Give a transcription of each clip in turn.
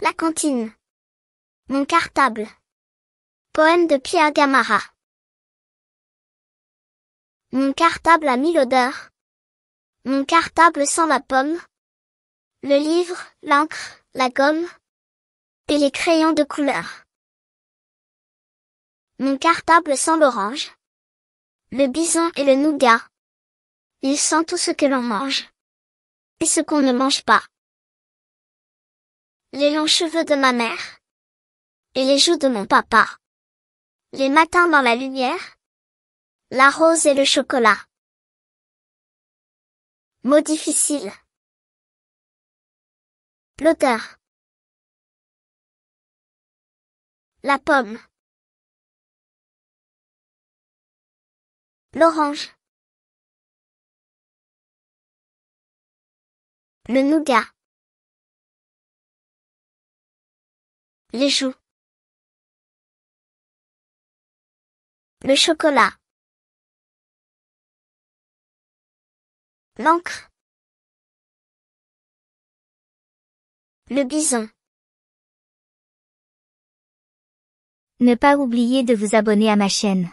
La cantine. Mon cartable. Poème de Pierre Gamara. Mon cartable a mille odeurs. Mon cartable sans la pomme. Le livre, l'encre, la gomme. Et les crayons de couleur. Mon cartable sans l'orange. Le bison et le nougat. Il sent tout ce que l'on mange. Et ce qu'on ne mange pas les longs cheveux de ma mère, et les joues de mon papa, les matins dans la lumière, la rose et le chocolat. Mot difficile. L'auteur. La pomme. L'orange. Le nougat. Les joues, Le chocolat. L'encre. Le bison. Ne pas oublier de vous abonner à ma chaîne.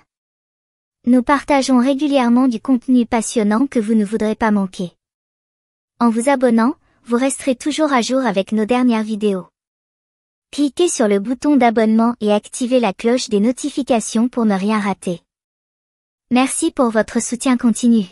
Nous partageons régulièrement du contenu passionnant que vous ne voudrez pas manquer. En vous abonnant, vous resterez toujours à jour avec nos dernières vidéos. Cliquez sur le bouton d'abonnement et activez la cloche des notifications pour ne rien rater. Merci pour votre soutien continu.